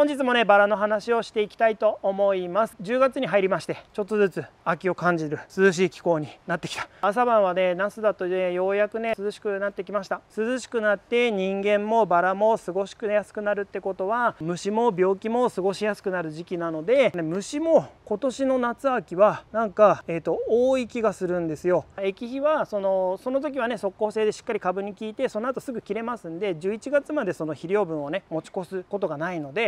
本日もねバラの話をしていきたいと思います10月に入りましてちょっとずつ秋を感じる涼しい気候になってきた朝晩はねナスだとねようやくね涼しくなってきました涼しくなって人間もバラも過ごしやすくなるってことは虫も病気も過ごしやすくなる時期なので虫も今年の夏秋はなんかえー、と多い気がするんですよ液肥はそのその時はね即効性でしっかり株に効いてその後すぐ切れますんで11月までその肥料分をね持ち越すことがないので